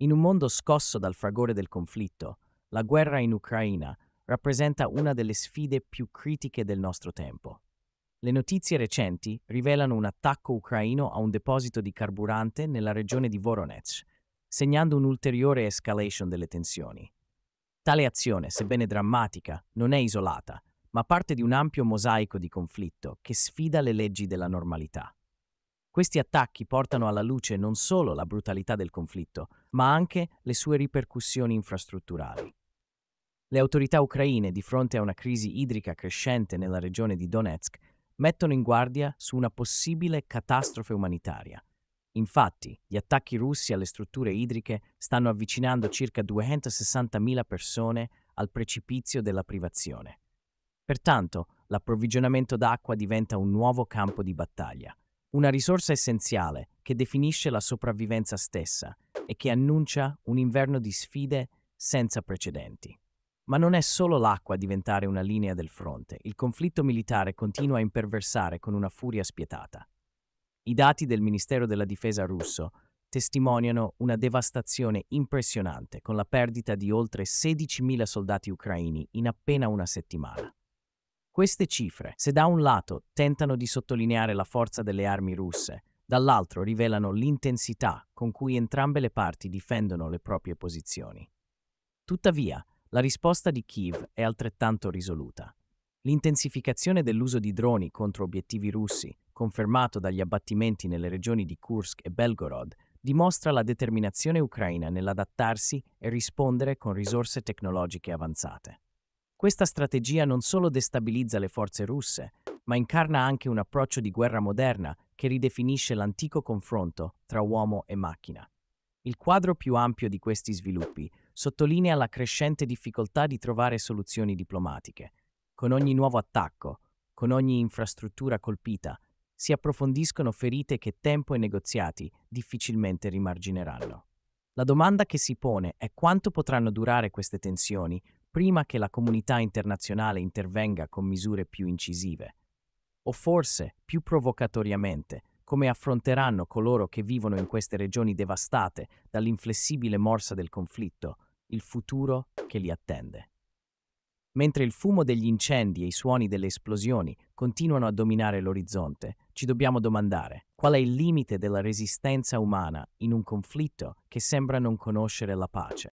In un mondo scosso dal fragore del conflitto, la guerra in Ucraina rappresenta una delle sfide più critiche del nostro tempo. Le notizie recenti rivelano un attacco ucraino a un deposito di carburante nella regione di Voronezh, segnando un'ulteriore escalation delle tensioni. Tale azione, sebbene drammatica, non è isolata, ma parte di un ampio mosaico di conflitto che sfida le leggi della normalità. Questi attacchi portano alla luce non solo la brutalità del conflitto, ma anche le sue ripercussioni infrastrutturali. Le autorità ucraine, di fronte a una crisi idrica crescente nella regione di Donetsk, mettono in guardia su una possibile catastrofe umanitaria. Infatti, gli attacchi russi alle strutture idriche stanno avvicinando circa 260.000 persone al precipizio della privazione. Pertanto, l'approvvigionamento d'acqua diventa un nuovo campo di battaglia una risorsa essenziale che definisce la sopravvivenza stessa e che annuncia un inverno di sfide senza precedenti. Ma non è solo l'acqua a diventare una linea del fronte, il conflitto militare continua a imperversare con una furia spietata. I dati del Ministero della Difesa russo testimoniano una devastazione impressionante con la perdita di oltre 16.000 soldati ucraini in appena una settimana. Queste cifre, se da un lato tentano di sottolineare la forza delle armi russe, dall'altro rivelano l'intensità con cui entrambe le parti difendono le proprie posizioni. Tuttavia, la risposta di Kiev è altrettanto risoluta. L'intensificazione dell'uso di droni contro obiettivi russi, confermato dagli abbattimenti nelle regioni di Kursk e Belgorod, dimostra la determinazione ucraina nell'adattarsi e rispondere con risorse tecnologiche avanzate. Questa strategia non solo destabilizza le forze russe, ma incarna anche un approccio di guerra moderna che ridefinisce l'antico confronto tra uomo e macchina. Il quadro più ampio di questi sviluppi sottolinea la crescente difficoltà di trovare soluzioni diplomatiche. Con ogni nuovo attacco, con ogni infrastruttura colpita, si approfondiscono ferite che tempo e negoziati difficilmente rimargineranno. La domanda che si pone è quanto potranno durare queste tensioni prima che la comunità internazionale intervenga con misure più incisive. O forse, più provocatoriamente, come affronteranno coloro che vivono in queste regioni devastate dall'inflessibile morsa del conflitto, il futuro che li attende. Mentre il fumo degli incendi e i suoni delle esplosioni continuano a dominare l'orizzonte, ci dobbiamo domandare qual è il limite della resistenza umana in un conflitto che sembra non conoscere la pace.